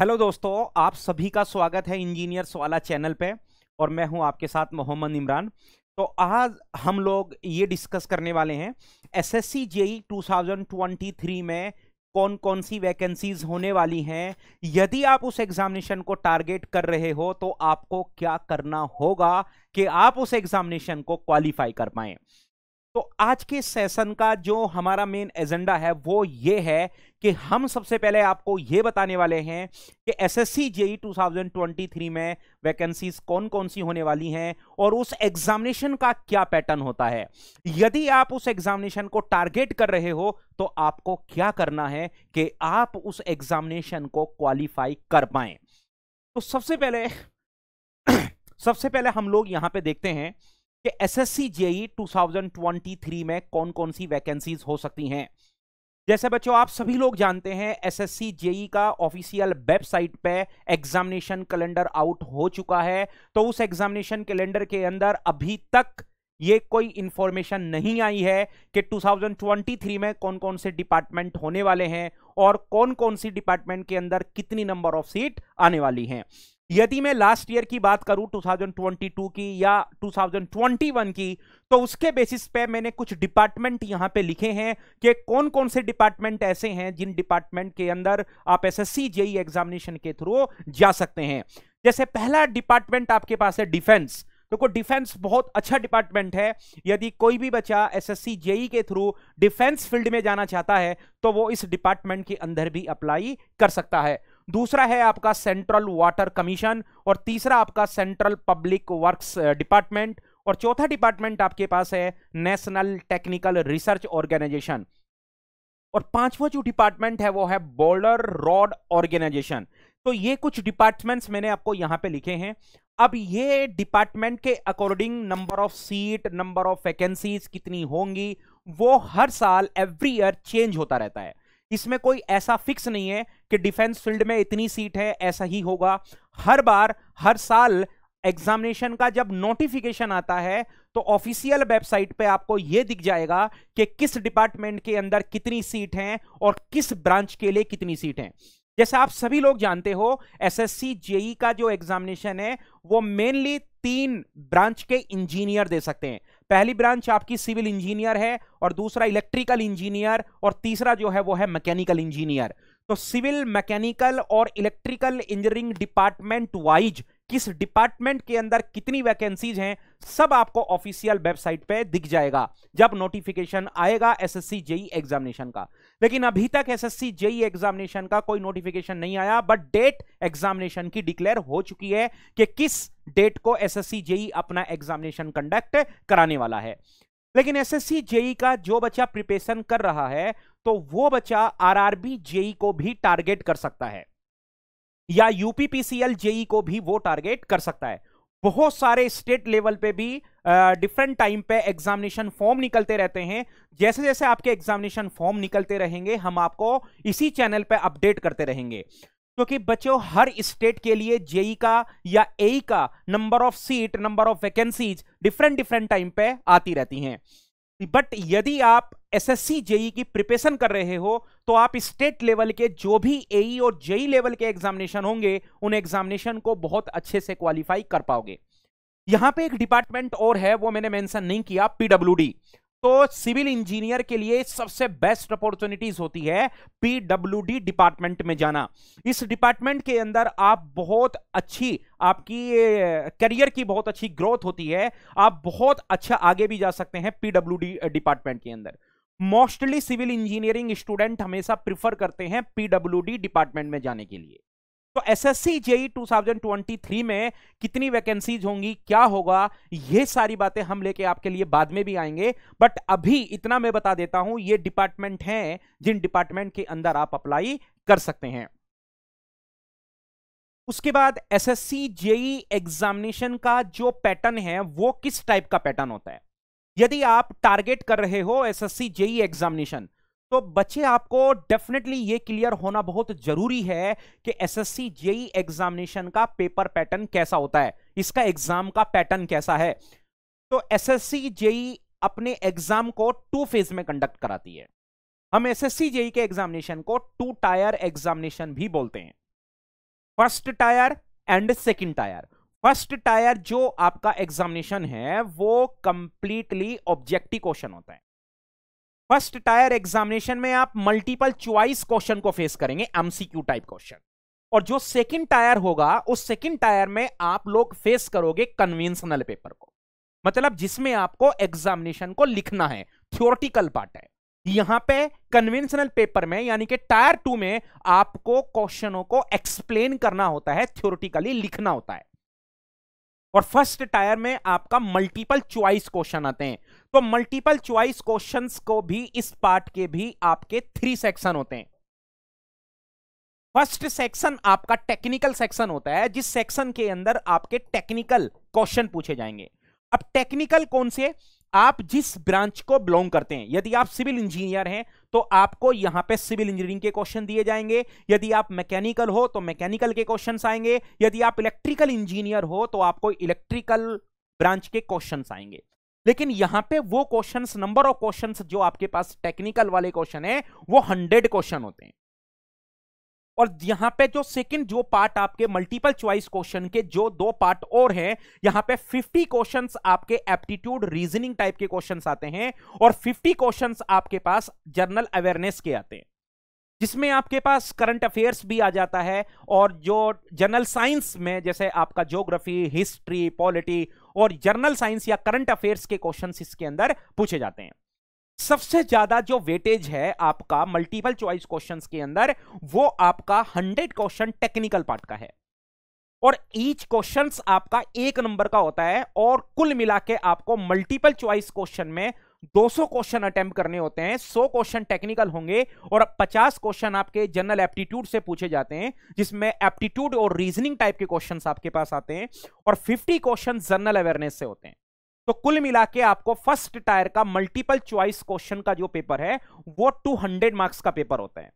hello दोस्तों आप सभी का स्वागत है इंजीनियर्स वाला चैनल पे और मैं हूं आपके साथ मोहम्मद इमरान तो आज हम लोग ये डिस्कस करने वाले हैं एसएससी जेई 2023 में कौन कौन सी वैकेंसीज होने वाली हैं यदि आप उस एग्जामिनेशन को टारगेट कर रहे हो तो आपको क्या करना होगा कि आप उस एग्जामिनेशन को क्वालिफाई कर पाए तो आज के सेशन का जो हमारा मेन एजेंडा है वो ये है कि हम सबसे पहले आपको ये बताने वाले हैं कि एसएससी जेई 2023 में वैकेंसीज कौन कौन सी होने वाली हैं और उस एग्जामिनेशन का क्या पैटर्न होता है यदि आप उस एग्जामिनेशन को टारगेट कर रहे हो तो आपको क्या करना है कि आप उस एग्जामिनेशन को क्वालिफाई कर पाए तो सबसे पहले सबसे पहले हम लोग यहां पर देखते हैं कि एसएससी जेई 2023 में कौन कौन सी वैकेंसीज हो सकती हैं जैसे बच्चों आप सभी लोग जानते हैं एसएससी जेई e का ऑफिशियल वेबसाइट पे एग्जामिनेशन कैलेंडर आउट हो चुका है तो उस एग्जामिनेशन कैलेंडर के अंदर अभी तक ये कोई इंफॉर्मेशन नहीं आई है कि 2023 में कौन कौन से डिपार्टमेंट होने वाले हैं और कौन कौन सी डिपार्टमेंट के अंदर कितनी नंबर ऑफ सीट आने वाली हैं यदि मैं लास्ट ईयर की बात करूं 2022 की या 2021 की तो उसके बेसिस पे मैंने कुछ डिपार्टमेंट यहां पे लिखे हैं कि कौन कौन से डिपार्टमेंट ऐसे हैं जिन डिपार्टमेंट के अंदर आप एसएससी जेई एग्जामिनेशन के थ्रू जा सकते हैं जैसे पहला डिपार्टमेंट आपके पास है डिफेंस देखो तो डिफेंस बहुत अच्छा डिपार्टमेंट है यदि कोई भी बच्चा एसएससी जेई e के थ्रू डिफेंस फील्ड में जाना चाहता है तो वो इस डिपार्टमेंट के अंदर भी अप्लाई कर सकता है दूसरा है आपका सेंट्रल वाटर कमीशन और तीसरा आपका सेंट्रल पब्लिक वर्क्स डिपार्टमेंट और चौथा डिपार्टमेंट आपके पास है नेशनल टेक्निकल रिसर्च ऑर्गेनाइजेशन और पांचवा जो डिपार्टमेंट है वो है बॉर्डर रोड ऑर्गेनाइजेशन तो ये कुछ डिपार्टमेंट्स मैंने आपको यहां पे लिखे हैं अब ये डिपार्टमेंट के according number of seat number of vacancies कितनी होंगी वो हर साल एवरी ईयर चेंज होता रहता है इसमें कोई ऐसा फिक्स नहीं है कि डिफेंस फील्ड में इतनी सीट है ऐसा ही होगा हर बार हर साल एग्जामिनेशन का जब नोटिफिकेशन आता है तो ऑफिशियल वेबसाइट पे आपको यह दिख जाएगा कि किस डिपार्टमेंट के अंदर कितनी सीट हैं और किस ब्रांच के लिए कितनी सीट हैं जैसे आप सभी लोग जानते हो एसएससी जेई e का जो एग्जामिनेशन है वो मेनली तीन ब्रांच के इंजीनियर दे सकते हैं पहली ब्रांच आपकी सिविल इंजीनियर है और दूसरा इलेक्ट्रिकल इंजीनियर और तीसरा जो है वो है मैकेनिकल इंजीनियर तो सिविल मैकेनिकल और इलेक्ट्रिकल इंजीनियरिंग डिपार्टमेंट वाइज किस डिपार्टमेंट के अंदर कितनी वैकेंसीज हैं सब आपको ऑफिशियल वेबसाइट पे दिख जाएगा जब नोटिफिकेशन आएगा एसएससी जेई एग्जामिनेशन का लेकिन अभी तक एसएससी जेई एग्जामिनेशन का कोई नोटिफिकेशन नहीं आया बट डेट एग्जामिनेशन की डिक्लेयर हो चुकी है कि किस डेट को एसएससी जेई e अपना एग्जामिनेशन कंडक्ट कराने वाला है लेकिन एसएससी जेई e का जो बच्चा प्रिपरेशन कर रहा है तो वो बच्चा आरआरबी जेई e को भी टारगेट कर सकता है या यूपीपीसीएल जेई को भी वो टारगेट कर सकता है बहुत सारे स्टेट लेवल पे भी डिफरेंट टाइम पे एग्जामिनेशन फॉर्म निकलते रहते हैं जैसे जैसे आपके एग्जामिनेशन फॉर्म निकलते रहेंगे हम आपको इसी चैनल पे अपडेट करते रहेंगे क्योंकि बच्चों हर स्टेट के लिए जेई का या ए का number of seat number of vacancies different different time पे आती रहती हैं बट यदि आप एसएससी जेई की प्रिपरेशन कर रहे हो तो आप स्टेट लेवल के जो भी ए e और जेई लेवल e के एग्जामिनेशन होंगे उन एग्जामिनेशन को बहुत अच्छे से क्वालिफाई कर पाओगे यहां पे एक डिपार्टमेंट और है वो मैंने मेंशन नहीं किया पीडब्ल्यूडी तो सिविल इंजीनियर के लिए सबसे बेस्ट अपॉर्चुनिटीज होती है पीडब्ल्यूडी डिपार्टमेंट में जाना इस डिपार्टमेंट के अंदर आप बहुत अच्छी आपकी करियर की बहुत अच्छी ग्रोथ होती है आप बहुत अच्छा आगे भी जा सकते हैं पीडब्ल्यूडी डिपार्टमेंट के अंदर मोस्टली सिविल इंजीनियरिंग स्टूडेंट हमेशा प्रिफर करते हैं पीडब्ल्यूडी डिपार्टमेंट में जाने के लिए तो एसएससी जेई 2023 में कितनी वैकेंसीज होंगी क्या होगा ये सारी बातें हम लेके आपके लिए बाद में भी आएंगे बट अभी इतना मैं बता देता हूं ये डिपार्टमेंट हैं जिन डिपार्टमेंट के अंदर आप अप्लाई कर सकते हैं उसके बाद एसएससी जेई एग्जामिनेशन का जो पैटर्न है वो किस टाइप का पैटर्न होता है यदि आप टारगेट कर रहे हो एस सी जेई एग्जामिनेशन तो बच्चे आपको डेफिनेटली ये क्लियर होना बहुत जरूरी है कि एसएससी जेई एग्जामिनेशन का पेपर पैटर्न कैसा होता है इसका एग्जाम का पैटर्न कैसा है तो एसएससी जेई e अपने एग्जाम को टू फेज में कंडक्ट कराती है हम एसएससी जेई e के एग्जामिनेशन को टू टायर एग्जामिनेशन भी बोलते हैं first tier and second tier first tier जो आपका एग्जामिनेशन है वो कंप्लीटली ऑब्जेक्टिव क्वेश्चन होता है फर्स्ट टायर एग्जामिनेशन में आप मल्टीपल च्वाइस क्वेश्चन को फेस करेंगे एमसीक्यू टाइप क्वेश्चन और जो सेकंड टायर होगा उस सेकंड टायर में आप लोग फेस करोगे कन्वेंशनल पेपर को मतलब जिसमें आपको एग्जामिनेशन को लिखना है थ्योरिटिकल पार्ट है यहां पे कन्वेंशनल पेपर में यानी कि टायर टू में आपको क्वेश्चनों को एक्सप्लेन करना होता है थ्योरटिकली लिखना होता है और फर्स्ट टायर में आपका मल्टीपल चॉइस क्वेश्चन आते हैं तो मल्टीपल चॉइस क्वेश्चंस को भी इस पार्ट के भी आपके थ्री सेक्शन होते हैं फर्स्ट सेक्शन आपका टेक्निकल सेक्शन होता है जिस सेक्शन के अंदर आपके टेक्निकल क्वेश्चन पूछे जाएंगे अब टेक्निकल कौन से आप जिस ब्रांच को बिलोंग करते हैं यदि आप सिविल इंजीनियर हैं तो आपको यहां पे सिविल इंजीनियरिंग के क्वेश्चन दिए जाएंगे यदि आप मैकेनिकल हो तो मैकेनिकल के क्वेश्चन आएंगे यदि आप इलेक्ट्रिकल इंजीनियर हो तो आपको इलेक्ट्रिकल ब्रांच के क्वेश्चन आएंगे लेकिन यहां पे वो क्वेश्चंस नंबर ऑफ क्वेश्चंस जो आपके पास टेक्निकल वाले क्वेश्चन है वो हंड्रेड क्वेश्चन होते हैं और यहां पे जो सेकंड जो पार्ट आपके मल्टीपल चॉइस क्वेश्चन के जो दो पार्ट और हैं यहां पे 50 क्वेश्चंस आपके एप्टीट्यूड रीजनिंग टाइप के क्वेश्चंस आते हैं और 50 क्वेश्चंस आपके पास जनरल अवेयरनेस के आते हैं जिसमें आपके पास करंट अफेयर्स भी आ जाता है और जो जनरल साइंस में जैसे आपका ज्योग्राफी हिस्ट्री पॉलिटी और जर्नल साइंस या करंट अफेयर्स के क्वेश्चंस इसके अंदर पूछे जाते हैं सबसे ज्यादा जो वेटेज है आपका मल्टीपल चॉइस क्वेश्चंस के अंदर वो आपका हंड्रेड क्वेश्चन टेक्निकल पार्ट का है और ईच क्वेश्चंस आपका एक नंबर का होता है और कुल मिला के आपको मल्टीपल चॉइस क्वेश्चन में 200 क्वेश्चन अटेम्प्ट करने होते हैं 100 क्वेश्चन टेक्निकल होंगे और 50 क्वेश्चन आपके जनरल एप्टीट्यूड से पूछे जाते हैं जिसमें एप्टीट्यूड और रीजनिंग टाइप के क्वेश्चंस आपके पास आते हैं और 50 क्वेश्चन जनरल अवेयरनेस से होते हैं तो कुल मिला के आपको फर्स्ट टायर का मल्टीपल चॉइस क्वेश्चन का जो पेपर है वो 200 मार्क्स का पेपर होता है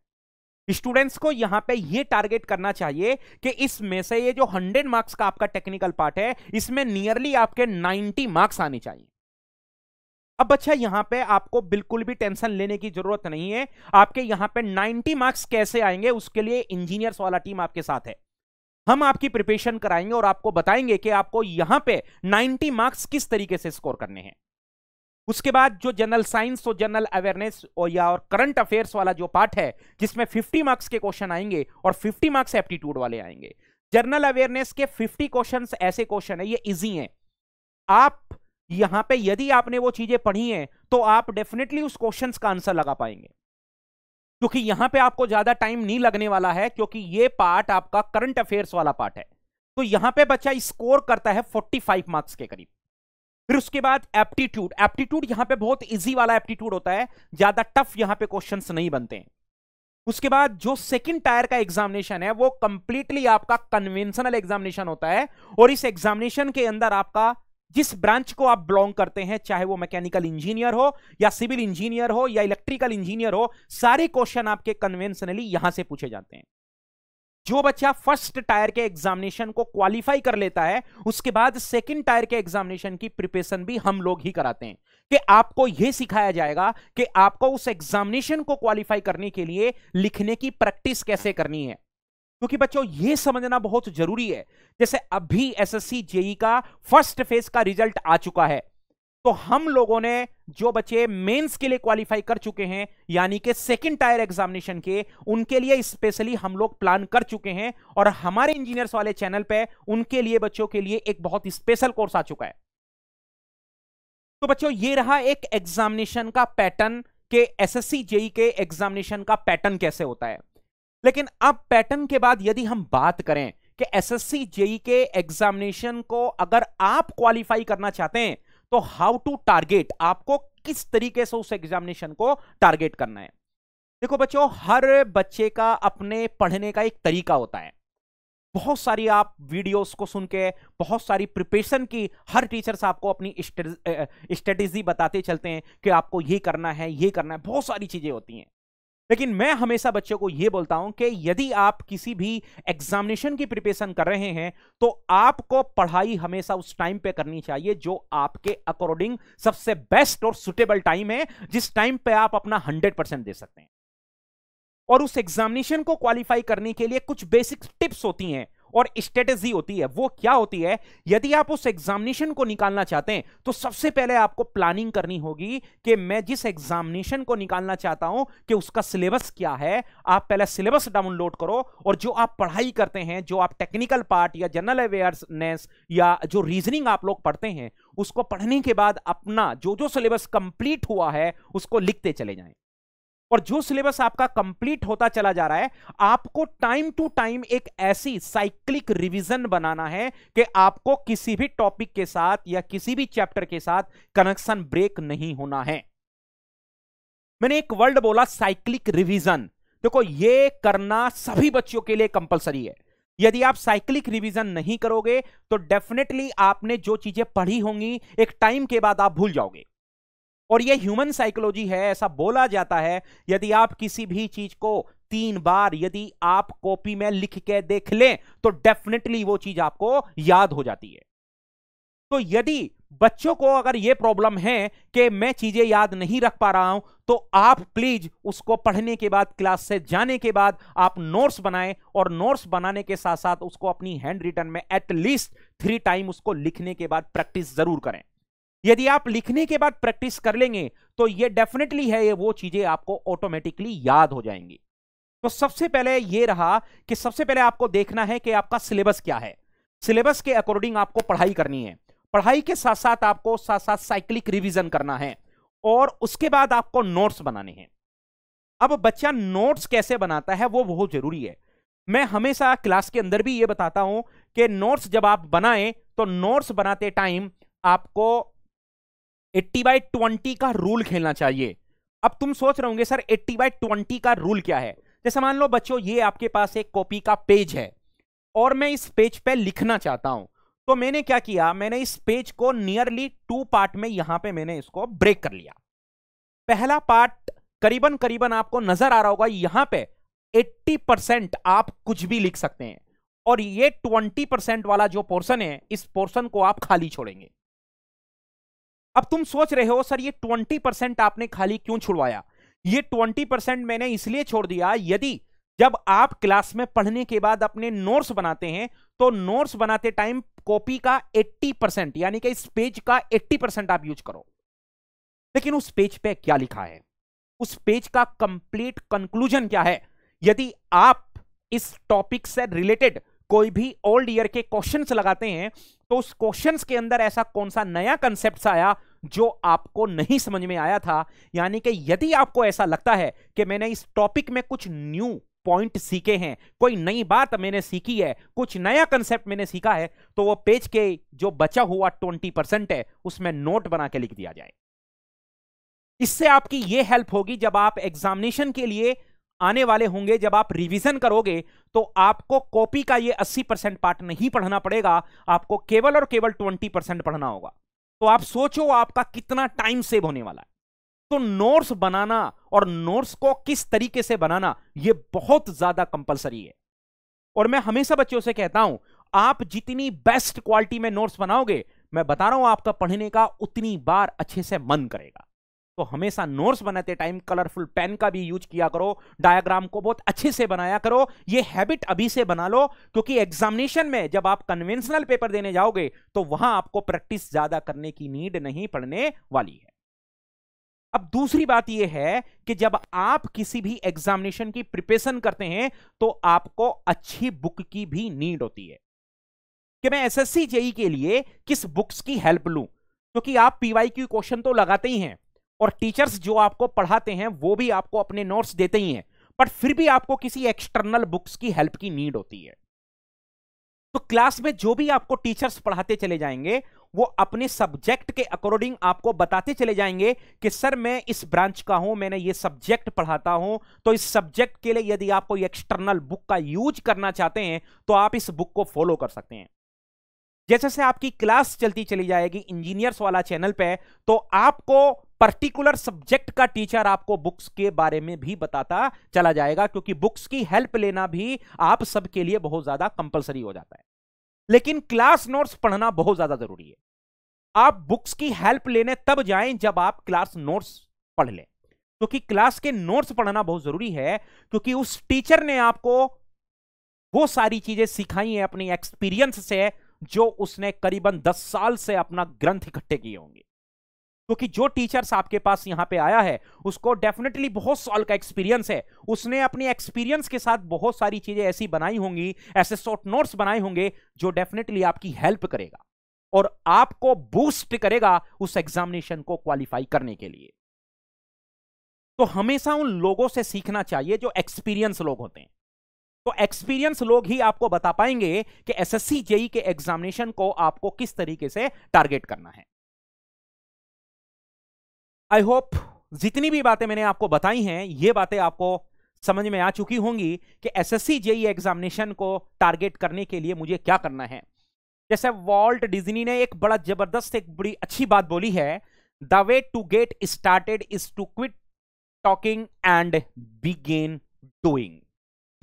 स्टूडेंट्स को यहां पे ये टारगेट करना चाहिए कि इसमें से ये जो 100 मार्क्स का आपका टेक्निकल पार्ट है इसमें नियरली आपके 90 मार्क्स आने चाहिए अब अच्छा यहां पे आपको बिल्कुल भी टेंशन लेने की जरूरत नहीं है आपके यहां पर नाइनटी मार्क्स कैसे आएंगे उसके लिए इंजीनियर्स वाला टीम आपके साथ है हम आपकी प्रिपरेशन कराएंगे और आपको बताएंगे कि आपको यहां पे 90 मार्क्स किस तरीके से स्कोर करने हैं उसके बाद जो जनरल साइंस और जनरल अवेयरनेस और या और करंट अफेयर्स वाला जो पार्ट है जिसमें 50 मार्क्स के क्वेश्चन आएंगे और 50 मार्क्स एप्टीट्यूड वाले आएंगे जनरल अवेयरनेस के 50 क्वेश्चंस ऐसे क्वेश्चन है ये इजी हैं आप यहां पे यदि आपने वो चीजें पढ़ी हैं तो आप डेफिनेटली उस क्वेश्चन का आंसर लगा पाएंगे क्योंकि यहां पे आपको ज्यादा टाइम नहीं लगने वाला है क्योंकि ये पार्ट आपका करंट अफेयर्स वाला पार्ट है तो यहां पे बच्चा स्कोर करता है 45 मार्क्स के करीब फिर उसके बाद एप्टीट्यूड एप्टीट्यूड यहां पे बहुत इजी वाला एप्टीट्यूड होता है ज्यादा टफ यहां पे क्वेश्चन नहीं बनते हैं उसके बाद जो सेकंड टायर का एग्जामिनेशन है वो कंप्लीटली आपका कन्वेंशनल एग्जामिनेशन होता है और इस एग्जामिनेशन के अंदर आपका जिस ब्रांच को आप बिलोंग करते हैं चाहे वो मैकेनिकल इंजीनियर हो या सिविल इंजीनियर हो या इलेक्ट्रिकल इंजीनियर हो सारे क्वेश्चन आपके कन्वेंशनली यहां से पूछे जाते हैं जो बच्चा फर्स्ट टायर के एग्जामिनेशन को क्वालिफाई कर लेता है उसके बाद सेकंड टायर के एग्जामिनेशन की प्रिपरेशन भी हम लोग ही कराते हैं कि आपको यह सिखाया जाएगा कि आपको उस एग्जामिनेशन को क्वालिफाई करने के लिए लिखने की प्रैक्टिस कैसे करनी है क्योंकि बच्चों ये समझना बहुत जरूरी है जैसे अभी एसएससी जेई e का फर्स्ट फेज का रिजल्ट आ चुका है तो हम लोगों ने जो बच्चे मेंस के लिए क्वालिफाई कर चुके हैं यानी कि सेकंड टायर एग्जामिनेशन के उनके लिए स्पेशली हम लोग प्लान कर चुके हैं और हमारे इंजीनियर्स वाले चैनल पे उनके लिए बच्चों के लिए एक बहुत स्पेशल कोर्स आ चुका है तो बच्चों ये रहा एक एग्जामिनेशन का पैटर्न के एसएससी जेई e के एग्जामिनेशन का पैटर्न कैसे होता है लेकिन अब पैटर्न के बाद यदि हम बात करें कि एसएससी जेई के एग्जामिनेशन को अगर आप क्वालिफाई करना चाहते हैं तो हाउ टू टारगेट आपको किस तरीके से उस एग्जामिनेशन को टारगेट करना है देखो बच्चों हर बच्चे का अपने पढ़ने का एक तरीका होता है बहुत सारी आप वीडियोस को सुन के बहुत सारी प्रिपरेशन की हर टीचर्स आपको अपनी स्ट्रेटेजी बताते चलते हैं कि आपको ये करना है ये करना है बहुत सारी चीज़ें होती हैं लेकिन मैं हमेशा बच्चों को यह बोलता हूं कि यदि आप किसी भी एग्जामिनेशन की प्रिपरेशन कर रहे हैं तो आपको पढ़ाई हमेशा उस टाइम पे करनी चाहिए जो आपके अकॉर्डिंग सबसे बेस्ट और सुटेबल टाइम है जिस टाइम पे आप अपना हंड्रेड परसेंट दे सकते हैं और उस एग्जामिनेशन को क्वालिफाई करने के लिए कुछ बेसिक टिप्स होती हैं और स्ट्रेटेजी होती है वो क्या होती है यदि आप उस एग्जामिनेशन को निकालना चाहते हैं तो सबसे पहले आपको प्लानिंग करनी होगी कि मैं जिस एग्जामिनेशन को निकालना चाहता हूं कि उसका सिलेबस क्या है आप पहले सिलेबस डाउनलोड करो और जो आप पढ़ाई करते हैं जो आप टेक्निकल पार्ट या जनरल अवेयरनेस या जो रीजनिंग आप लोग पढ़ते हैं उसको पढ़ने के बाद अपना जो जो सिलेबस कंप्लीट हुआ है उसको लिखते चले जाए और जो सिलेबस आपका कंप्लीट होता चला जा रहा है आपको टाइम टू टाइम एक ऐसी साइक्लिक रिवीजन बनाना है कि आपको किसी भी टॉपिक के साथ या किसी भी चैप्टर के साथ कनेक्शन ब्रेक नहीं होना है मैंने एक वर्ड बोला साइक्लिक रिवीजन देखो ये करना सभी बच्चों के लिए कंपलसरी है यदि आप साइक्लिक रिवीजन नहीं करोगे तो डेफिनेटली आपने जो चीजें पढ़ी होंगी एक टाइम के बाद आप भूल जाओगे और ये ह्यूमन साइकोलॉजी है ऐसा बोला जाता है यदि आप किसी भी चीज को तीन बार यदि आप कॉपी में लिख के देख लें तो डेफिनेटली वो चीज आपको याद हो जाती है तो यदि बच्चों को अगर ये प्रॉब्लम है कि मैं चीजें याद नहीं रख पा रहा हूं तो आप प्लीज उसको पढ़ने के बाद क्लास से जाने के बाद आप नोट्स बनाएं और नोट्स बनाने के साथ साथ उसको अपनी हैंड रिटर्न में एटलीस्ट थ्री टाइम उसको लिखने के बाद प्रैक्टिस जरूर करें यदि आप लिखने के बाद प्रैक्टिस कर लेंगे तो ये डेफिनेटली है ये वो चीजें आपको ऑटोमेटिकली याद हो जाएंगी तो सबसे पहले ये रहा कि सबसे पहले आपको देखना है कि आपका सिलेबस क्या है सिलेबस के अकॉर्डिंग आपको पढ़ाई करनी है पढ़ाई के साथ साथ आपको साथ साथ साइक्लिक रिविजन करना है और उसके बाद आपको नोट्स बनाने हैं अब बच्चा नोट्स कैसे बनाता है वो बहुत जरूरी है मैं हमेशा क्लास के अंदर भी ये बताता हूं कि नोट्स जब आप बनाएं तो नोट्स बनाते टाइम आपको एट्टी बाई ट्वेंटी का रूल खेलना चाहिए अब तुम सोच रहे होंगे सर एट्टी बाई ट्वेंटी का रूल क्या है जैसे मान लो बच्चों ये आपके पास एक कॉपी का पेज है और मैं इस पेज पे लिखना चाहता हूं तो मैंने क्या किया मैंने इस पेज को नियरली टू पार्ट में यहां पे मैंने इसको ब्रेक कर लिया पहला पार्ट करीबन करीबन आपको नजर आ रहा होगा यहां पे 80 परसेंट आप कुछ भी लिख सकते हैं और ये 20 परसेंट वाला जो पोर्शन है इस पोर्शन को आप खाली छोड़ेंगे अब तुम सोच रहे हो सर ये ट्वेंटी परसेंट आपने खाली क्यों छुड़वाया ये ट्वेंटी परसेंट मैंने इसलिए छोड़ दिया यदि जब आप क्लास में पढ़ने के बाद अपने नोट्स बनाते हैं तो नोट्स बनाते टाइम कॉपी का 80 परसेंट यानी कि इस पेज का 80 परसेंट आप यूज करो लेकिन उस पेज पे क्या लिखा है उस पेज का कंप्लीट कंक्लूजन क्या है यदि आप इस टॉपिक से रिलेटेड कोई भी ओल्ड ईयर के क्वेश्चंस लगाते हैं तो उस क्वेश्चंस के अंदर ऐसा कौन सा नया कंसेप्ट आया जो आपको नहीं समझ में आया था यानी कि यदि आपको ऐसा लगता है कि मैंने इस टॉपिक में कुछ न्यू पॉइंट सीखे हैं कोई नई बात मैंने सीखी है कुछ नया कंसेप्ट मैंने सीखा है तो वो पेज के जो बचा हुआ ट्वेंटी परसेंट है उसमें नोट बना के लिख दिया जाए इससे आपकी ये हेल्प होगी जब आप एग्जामिनेशन के लिए आने वाले होंगे जब आप रिवीजन करोगे तो आपको कॉपी का ये 80 परसेंट पार्ट नहीं पढ़ना पड़ेगा आपको केवल और केवल 20 परसेंट पढ़ना होगा तो आप सोचो आपका कितना टाइम सेव होने वाला है तो नोट्स बनाना और नोट्स को किस तरीके से बनाना ये बहुत ज्यादा कंपलसरी है और मैं हमेशा बच्चों से कहता हूं आप जितनी बेस्ट क्वालिटी में नोट्स बनाओगे मैं बता रहा हूं आपका पढ़ने का उतनी बार अच्छे से मन करेगा तो हमेशा नोट्स बनाते टाइम कलरफुल पेन का भी यूज किया करो डायग्राम को बहुत अच्छे से बनाया करो ये हैबिट अभी से बना लो क्योंकि एग्जामिनेशन में जब आप कन्वेंशनल पेपर देने जाओगे तो वहां आपको प्रैक्टिस ज्यादा करने की नीड नहीं पड़ने वाली है अब दूसरी बात यह है कि जब आप किसी भी एग्जामिनेशन की प्रिपरेशन करते हैं तो आपको अच्छी बुक की भी नीड होती है कि मैं एसएससी जेई e के लिए किस बुक्स की हेल्प लूं क्योंकि आप पीवाई क्वेश्चन तो लगाते ही हैं और टीचर्स जो आपको पढ़ाते हैं वो भी आपको अपने नोट्स देते ही हैं बट फिर भी आपको किसी एक्सटर्नल बुक्स की हेल्प की नीड होती है तो क्लास में जो भी आपको टीचर्स पढ़ाते चले जाएंगे वो अपने सब्जेक्ट के अकॉर्डिंग आपको बताते चले जाएंगे कि सर मैं इस ब्रांच का हूं मैंने ये सब्जेक्ट पढ़ाता हूं तो इस सब्जेक्ट के लिए यदि आप कोई एक्सटर्नल बुक का यूज करना चाहते हैं तो आप इस बुक को फॉलो कर सकते हैं जैसे जैसे आपकी क्लास चलती चली जाएगी इंजीनियर्स वाला चैनल पे तो आपको पर्टिकुलर सब्जेक्ट का टीचर आपको बुक्स के बारे में भी बताता चला जाएगा क्योंकि बुक्स की हेल्प लेना भी आप सबके लिए बहुत ज्यादा कंपलसरी हो जाता है लेकिन क्लास नोट्स पढ़ना बहुत ज्यादा जरूरी है आप बुक्स की हेल्प लेने तब जाएं जब आप क्लास नोट्स पढ़ लें क्योंकि क्लास के नोट्स पढ़ना बहुत जरूरी है क्योंकि उस टीचर ने आपको वो सारी चीजें सिखाई हैं अपनी एक्सपीरियंस से जो उसने करीबन दस साल से अपना ग्रंथ इकट्ठे किए होंगे क्योंकि जो टीचर्स आपके पास यहाँ पे आया है उसको डेफिनेटली बहुत साल का एक्सपीरियंस है उसने अपने एक्सपीरियंस के साथ बहुत सारी चीज़ें ऐसी बनाई होंगी ऐसे शॉर्ट नोट्स बनाए होंगे जो डेफिनेटली आपकी हेल्प करेगा और आपको बूस्ट करेगा उस एग्जामिनेशन को क्वालिफाई करने के लिए तो हमेशा उन लोगों से सीखना चाहिए जो एक्सपीरियंस लोग होते हैं तो एक्सपीरियंस लोग ही आपको बता पाएंगे कि एसएससी जेई e के एग्जामिनेशन को आपको किस तरीके से टारगेट करना है आई होप जितनी भी बातें मैंने आपको बताई हैं ये बातें आपको समझ में आ चुकी होंगी कि एसएससी जेई एग्जामिनेशन को टारगेट करने के लिए मुझे क्या करना है जैसे वॉल्ट डिज्नी ने एक बड़ा जबरदस्त एक बड़ी अच्छी बात बोली है the way to get started is to quit talking and begin doing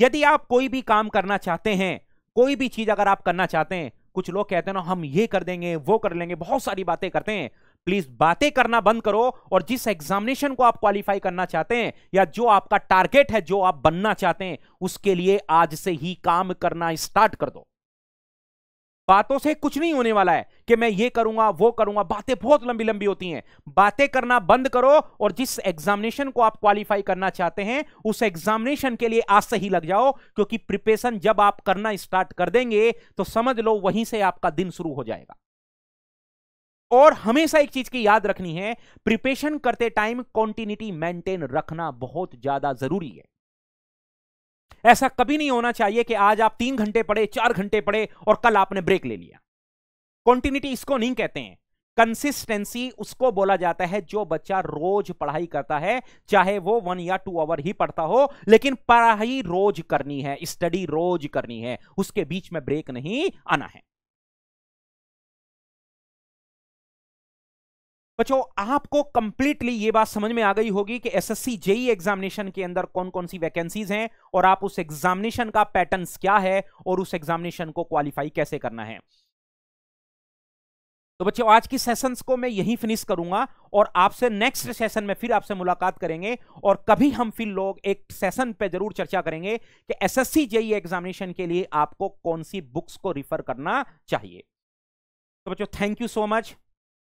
यदि आप कोई भी काम करना चाहते हैं कोई भी चीज अगर आप करना चाहते हैं कुछ लोग कहते हैं ना हम ये कर देंगे वो कर लेंगे बहुत सारी बातें करते हैं प्लीज बातें करना बंद करो और जिस एग्जामिनेशन को आप क्वालिफाई करना चाहते हैं या जो आपका टारगेट है जो आप बनना चाहते हैं उसके लिए आज से ही काम करना स्टार्ट कर दो बातों से कुछ नहीं होने वाला है कि मैं ये करूंगा वो करूंगा बातें बहुत लंबी लंबी होती हैं बातें करना बंद करो और जिस एग्जामिनेशन को आप क्वालिफाई करना चाहते हैं उस एग्जामिनेशन के लिए आज से ही लग जाओ क्योंकि प्रिपरेशन जब आप करना स्टार्ट कर देंगे तो समझ लो वहीं से आपका दिन शुरू हो जाएगा और हमेशा एक चीज की याद रखनी है प्रिपेशन करते टाइम कॉन्टिन्यूटी मेंटेन रखना बहुत ज्यादा जरूरी है ऐसा कभी नहीं होना चाहिए कि आज आप तीन घंटे पढ़े चार घंटे पढ़े और कल आपने ब्रेक ले लिया कॉन्टिन्यूटी इसको नहीं कहते हैं कंसिस्टेंसी उसको बोला जाता है जो बच्चा रोज पढ़ाई करता है चाहे वो वन या टू आवर ही पढ़ता हो लेकिन पढ़ाई रोज करनी है स्टडी रोज करनी है उसके बीच में ब्रेक नहीं आना है बच्चों आपको कंप्लीटली ये बात समझ में आ गई होगी कि एसएससी जेई एग्जामिनेशन के अंदर कौन कौन सी वैकेंसीज हैं और आप उस एग्जामिनेशन का पैटर्न क्या है और उस एग्जामिनेशन को क्वालिफाई कैसे करना है तो बच्चों आज की सेशंस को मैं यहीं फिनिश करूंगा और आपसे नेक्स्ट सेशन में फिर आपसे मुलाकात करेंगे और कभी हम फिर लोग एक सेशन पे जरूर चर्चा करेंगे कि एसएससी जेई एग्जामिनेशन के लिए आपको कौन सी बुक्स को रिफर करना चाहिए तो बच्चों थैंक यू सो मच